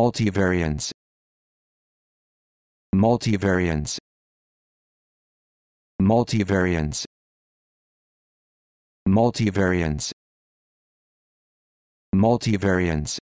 multivariance multivariance multivariance multivariance multivariance